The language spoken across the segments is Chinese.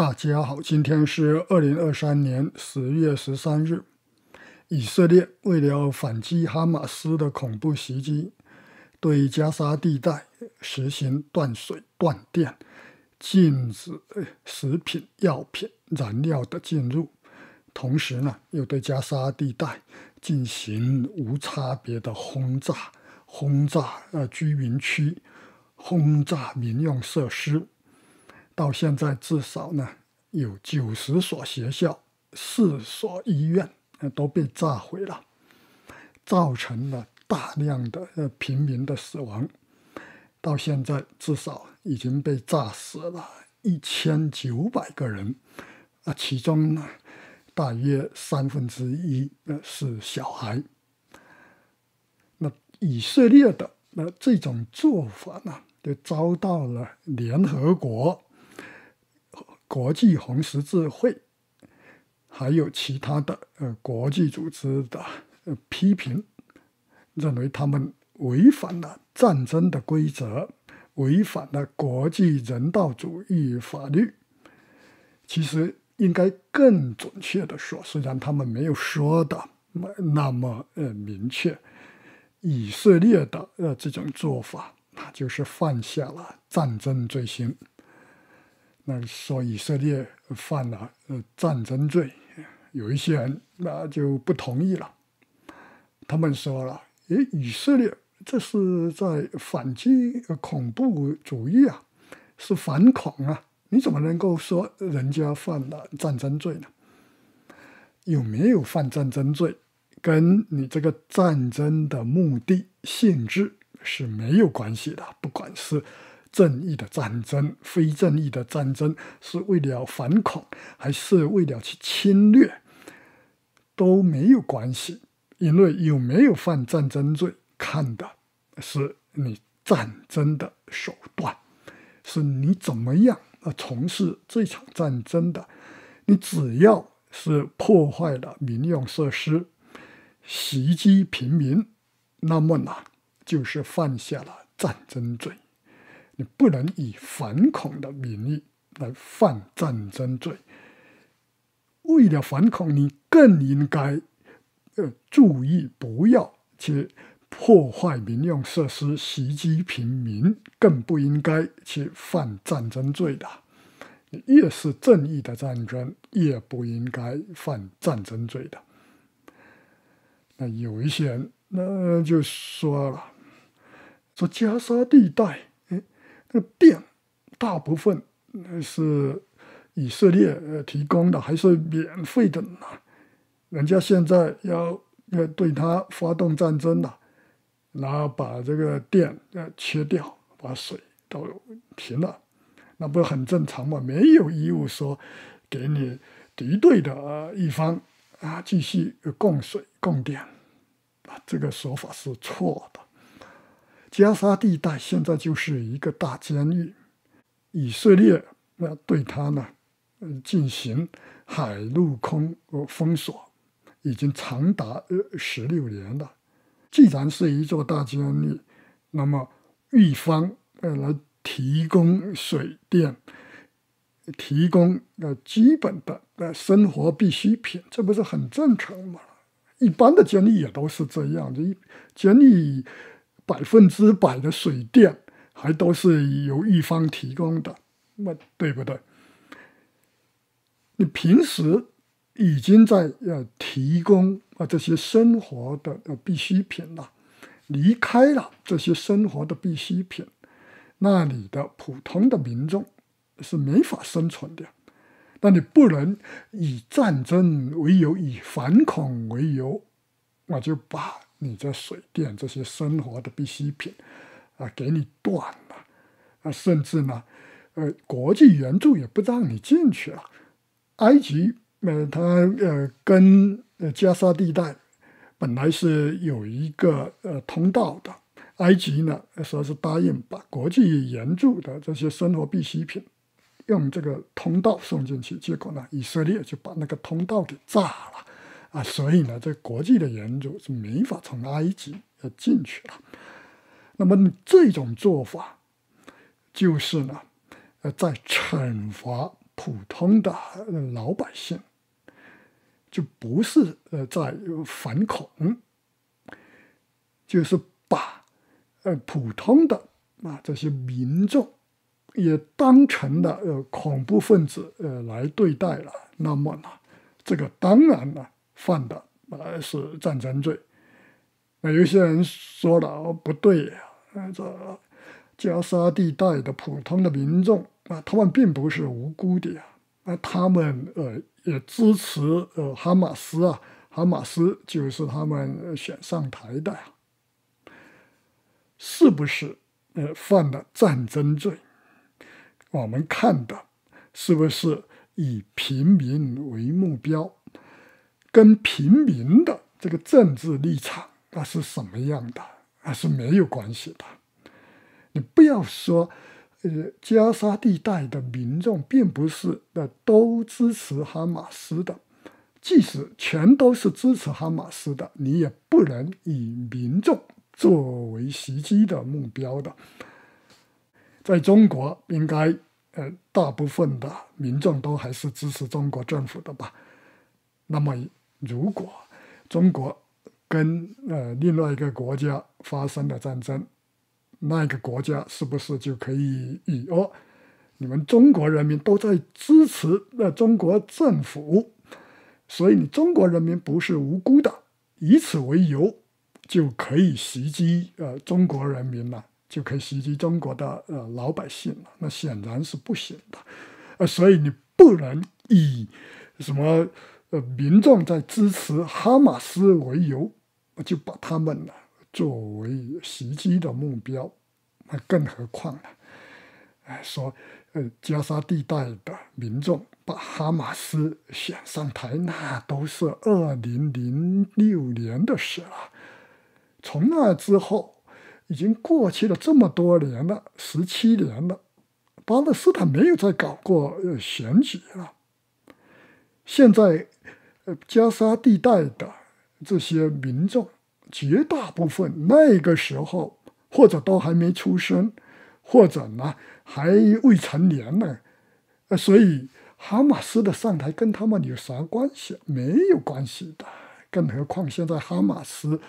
大家好，今天是二零二三年十月十三日。以色列为了反击哈马斯的恐怖袭击，对加沙地带实行断水、断电，禁止食品、药品、燃料的进入，同时呢，又对加沙地带进行无差别的轰炸，轰炸呃居民区，轰炸民用设施。到现在至少呢，有九十所学校、四所医院都被炸毁了，造成了大量的呃平民的死亡。到现在至少已经被炸死了一千九百个人，啊，其中呢，大约三分之一呃是小孩。那以色列的那这种做法呢，就遭到了联合国。国际红十字会还有其他的呃国际组织的批评，认为他们违反了战争的规则，违反了国际人道主义法律。其实应该更准确的说，虽然他们没有说的那么呃明确，以色列的呃这种做法，那就是犯下了战争罪行。那说以色列犯了战争罪，有一些人那就不同意了。他们说了：“诶，以色列这是在反击恐怖主义啊，是反恐啊！你怎么能够说人家犯了战争罪呢？有没有犯战争罪，跟你这个战争的目的性质是没有关系的，不管是。”正义的战争、非正义的战争，是为了反恐还是为了去侵略，都没有关系。因为有没有犯战争罪，看的是你战争的手段，是你怎么样啊从事这场战争的。你只要是破坏了民用设施、袭击平民，那么呢，就是犯下了战争罪。你不能以反恐的名义来犯战争罪。为了反恐，你更应该呃注意，不要去破坏民用设施、袭击平民，更不应该去犯战争罪的。你越是正义的战争，越不应该犯战争罪的。那有一些人那就说了，说加沙地带。那个电大部分是以色列提供的，还是免费的呢？人家现在要要对他发动战争了，然后把这个电要切掉，把水都停了，那不是很正常吗？没有义务说给你敌对的一方啊继续供水供电，啊，这个说法是错的。加沙地带现在就是一个大监狱，以色列那对他呢，进行海陆空呃封锁，已经长达呃十六年了。既然是一座大监狱，那么狱方呃来提供水电，提供呃基本的呃生活必需品，这不是很正常吗？一般的监狱也都是这样，就监狱。百分之百的水电还都是由一方提供的，那对不对？你平时已经在要提供啊这些生活的呃必需品了，离开了这些生活的必需品，那你的普通的民众是没法生存的。那你不能以战争为由，以反恐为由，我就把。你这水电这些生活的必需品，啊，给你断了，啊，甚至呢，呃，国际援助也不让你进去了。埃及，呃，它呃跟呃加沙地带本来是有一个呃通道的，埃及呢说是答应把国际援助的这些生活必需品用这个通道送进去，结果呢，以色列就把那个通道给炸了。啊，所以呢，这国际的援助是没法从埃及呃进去了。那么这种做法，就是呢，呃，在惩罚普通的老百姓，就不是呃在反恐，就是把呃普通的啊这些民众也当成了呃恐怖分子呃来对待了。那么呢，这个当然呢。犯的呃是战争罪。那有些人说了，不对呀，这加沙地带的普通的民众啊，他们并不是无辜的呀。那他们呃也支持呃哈马斯啊，哈马斯就是他们选上台的呀。是不是呃犯了战争罪？我们看的是不是以平民为目标？跟平民的这个政治立场啊是什么样的啊是没有关系的。你不要说，呃，加沙地带的民众并不是呃都支持哈马斯的，即使全都是支持哈马斯的，你也不能以民众作为袭击的目标的。在中国，应该呃大部分的民众都还是支持中国政府的吧？那么。如果中国跟呃另外一个国家发生了战争，那一个国家是不是就可以以“哦，你们中国人民都在支持呃中国政府”，所以你中国人民不是无辜的，以此为由就可以袭击呃中国人民了，就可以袭击中国的呃老百姓了？那显然是不行的，呃，所以你不能以什么？呃，民众在支持哈马斯为由，就把他们呢作为袭击的目标。那更何况呢？哎，说呃，加沙地带的民众把哈马斯选上台，那都是二零零六年的事了。从那之后，已经过去了这么多年了，十七年了，巴勒斯坦没有再搞过选举了。现在，呃，加沙地带的这些民众，绝大部分那个时候或者都还没出生，或者呢还未成年呢，呃，所以哈马斯的上台跟他们有啥关系？没有关系的。更何况现在哈马斯，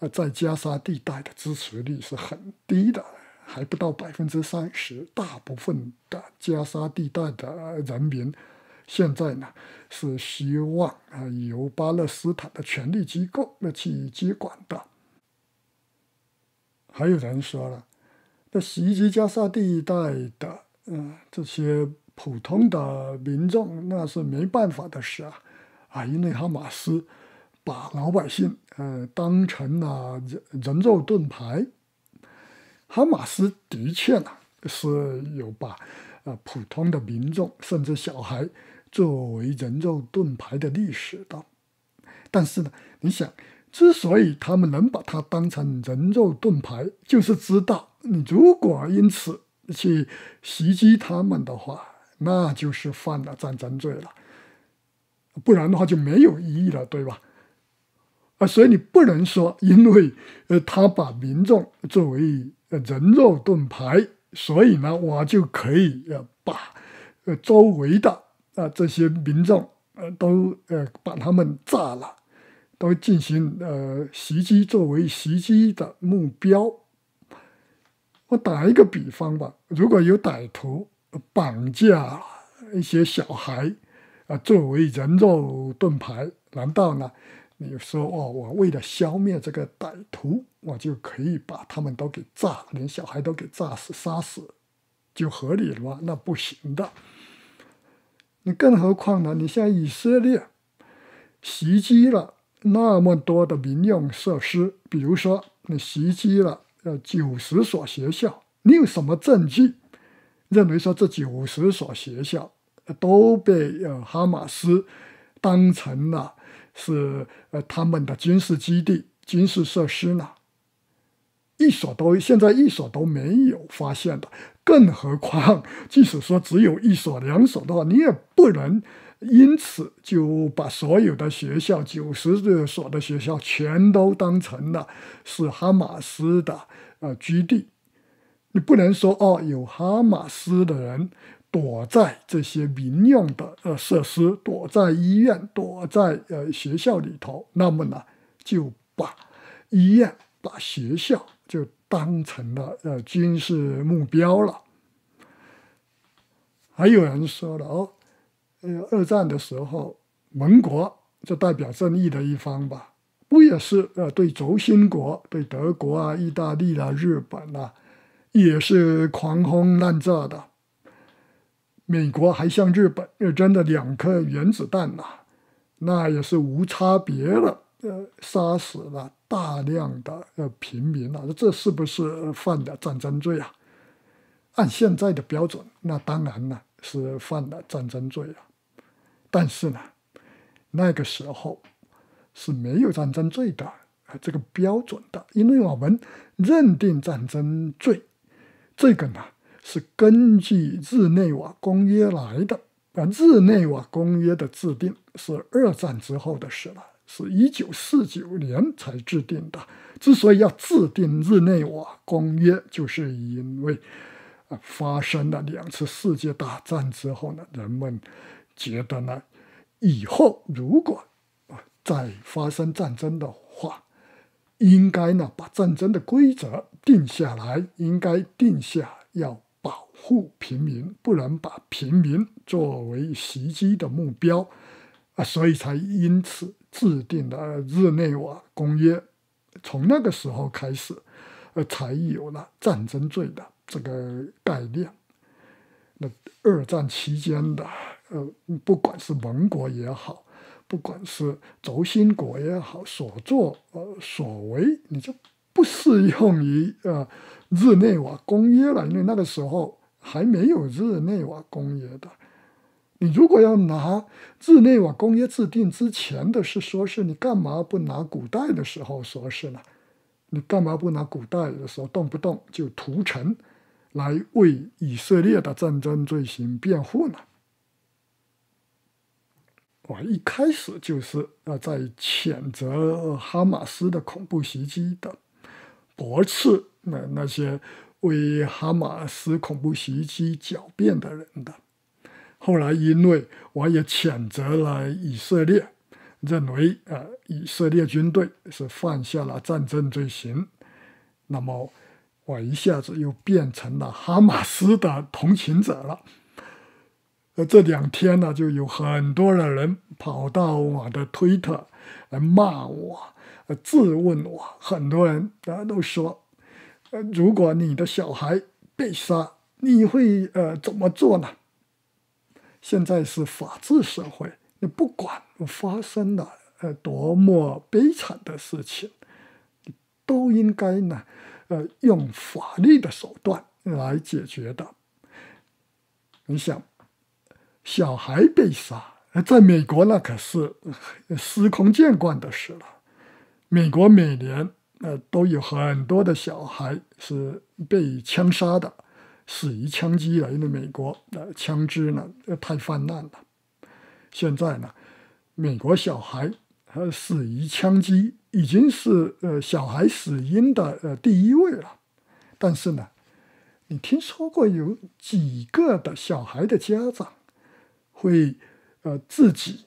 呃，在加沙地带的支持率是很低的，还不到百分之三十，大部分的加沙地带的人民。现在呢，是希望啊，由巴勒斯坦的权力机构那去接管的。还有人说了，那袭击加沙地带的，嗯，这些普通的民众，那是没办法的事啊，啊，因为哈马斯把老百姓，呃，当成了人人肉盾牌。哈马斯的确呢是有把，呃，普通的民众，甚至小孩。作为人肉盾牌的历史的，但是呢，你想，之所以他们能把它当成人肉盾牌，就是知道你如果因此去袭击他们的话，那就是犯了战争罪了，不然的话就没有意义了，对吧？啊，所以你不能说，因为呃，他把民众作为呃人肉盾牌，所以呢，我就可以呃把呃周围的。啊，这些民众，呃，都呃把他们炸了，都进行呃袭击作为袭击的目标。我打一个比方吧，如果有歹徒绑架一些小孩，啊，作为人肉盾牌，难道呢？你说哦，我为了消灭这个歹徒，我就可以把他们都给炸，连小孩都给炸死杀死，就合理了吗？那不行的。你更何况呢？你像以色列袭击了那么多的民用设施，比如说你袭击了呃九十所学校，你有什么证据认为说这九十所学校都被呃哈马斯当成了是呃他们的军事基地、军事设施呢？一所都现在一所都没有发现的。更何况，即使说只有一所、两所的话，你也不能因此就把所有的学校、九十所的学校全都当成了是哈马斯的呃据地。你不能说哦，有哈马斯的人躲在这些民用的呃设施，躲在医院，躲在呃学校里头，那么呢，就把医院、把学校就。当成了呃军事目标了，还有人说了哦，呃，二战的时候，盟国就代表正义的一方吧，不也是呃对轴心国，对德国啊、意大利啊、日本啊，也是狂轰滥炸的。美国还向日本扔了两颗原子弹呐，那也是无差别的呃杀死了。大量的呃平民啊，这是不是犯的战争罪啊？按现在的标准，那当然呢是犯了战争罪啊。但是呢，那个时候是没有战争罪的这个标准的，因为我们认定战争罪，这个呢是根据《日内瓦公约》来的。啊，《日内瓦公约》的制定是二战之后的事了。是一九四九年才制定的。之所以要制定日内瓦公约，就是因为啊，发生了两次世界大战之后呢，人们觉得呢，以后如果啊再发生战争的话，应该呢把战争的规则定下来，应该定下要保护平民，不能把平民作为袭击的目标，啊，所以才因此。制定的日内瓦公约，从那个时候开始，呃，才有了战争罪的这个概念。那二战期间的，呃，不管是盟国也好，不管是轴心国也好，所作呃所为，你就不适用于呃日内瓦公约了，因为那个时候还没有日内瓦公约的。你如果要拿日内瓦公约制定之前的事说事，你干嘛不拿古代的时候说事呢？你干嘛不拿古代的时候动不动就屠城，来为以色列的战争罪行辩护呢？我一开始就是呃在谴责哈马斯的恐怖袭击的，驳斥那那些为哈马斯恐怖袭击狡辩的人的。后来，因为我也谴责了以色列，认为呃以色列军队是犯下了战争罪行，那么我一下子又变成了哈马斯的同情者了。这两天呢，就有很多的人跑到我的推特来骂我，质问我，很多人啊都说：，呃，如果你的小孩被杀，你会呃怎么做呢？现在是法治社会，你不管发生了呃多么悲惨的事情，都应该呢，呃，用法律的手段来解决的。你想，小孩被杀，在美国那可是司空见惯的事了。美国每年呃都有很多的小孩是被枪杀的。死于枪击的为美国呃，枪支呢呃太泛滥了。现在呢，美国小孩呃死于枪击已经是呃小孩死因的呃第一位了。但是呢，你听说过有几个的小孩的家长会呃自己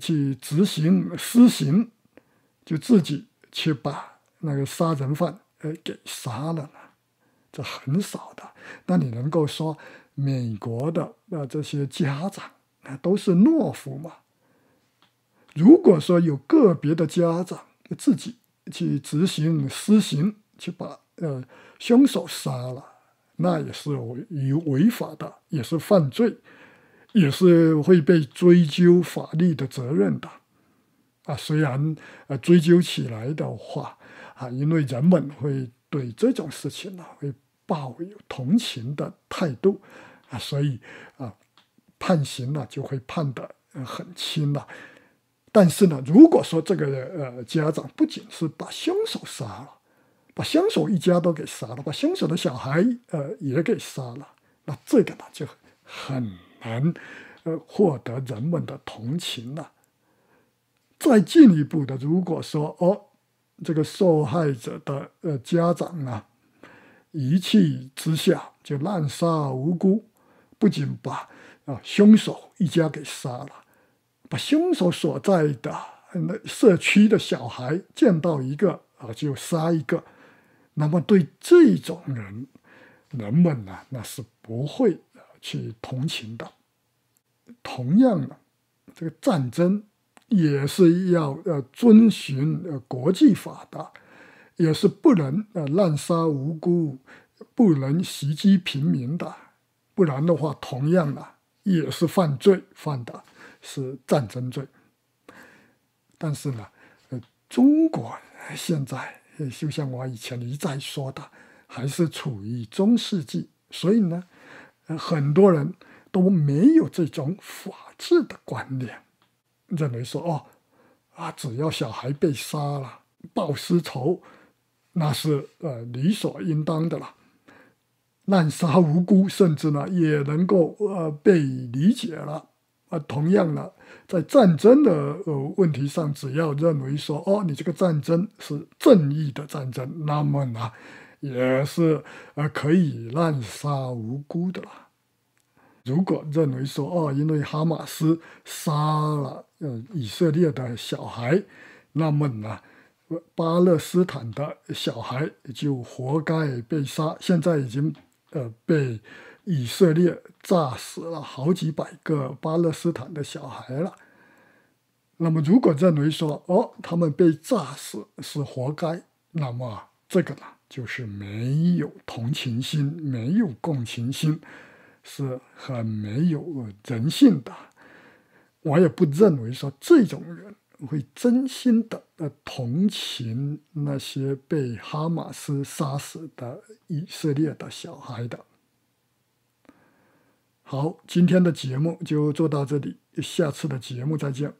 去执行施行，就自己去把那个杀人犯呃给杀了呢？这很少的。那你能够说美国的那这些家长那都是懦夫吗？如果说有个别的家长自己去执行私刑，去把呃凶手杀了，那也是违违法的，也是犯罪，也是会被追究法律的责任的。啊，虽然呃追究起来的话啊，因为人们会。对这种事情呢，会抱有同情的态度啊，所以啊，判刑呢就会判得很轻了。但是呢，如果说这个呃家长不仅是把凶手杀了，把凶手一家都给杀了，把凶手的小孩呃也给杀了，那这个呢就很难呃获得人们的同情了。再进一步的，如果说哦。这个受害者的呃家长啊，一气之下就滥杀无辜，不仅把啊凶手一家给杀了，把凶手所在的那社区的小孩见到一个啊就杀一个，那么对这种人人们呢那是不会去同情的。同样的，这个战争。也是要要遵循国际法的，也是不能呃滥杀无辜，不能袭击平民的，不然的话，同样啊也是犯罪，犯的是战争罪。但是呢，呃，中国现在就像我以前一再说的，还是处于中世纪，所以呢，很多人都没有这种法治的观念。认为说哦，啊，只要小孩被杀了，报私仇，那是呃理所应当的了。滥杀无辜，甚至呢也能够呃被理解了。啊，同样的，在战争的呃问题上，只要认为说哦，你这个战争是正义的战争，那么呢也是呃可以滥杀无辜的了。如果认为说哦，因为哈马斯杀了，以色列的小孩，那么呢？巴勒斯坦的小孩就活该被杀。现在已经呃被以色列炸死了好几百个巴勒斯坦的小孩了。那么，如果认为说，哦，他们被炸死是活该，那么这个呢，就是没有同情心、没有共情心，是很没有人性的。我也不认为说这种人会真心的呃同情那些被哈马斯杀死的以色列的小孩的。好，今天的节目就做到这里，下次的节目再见。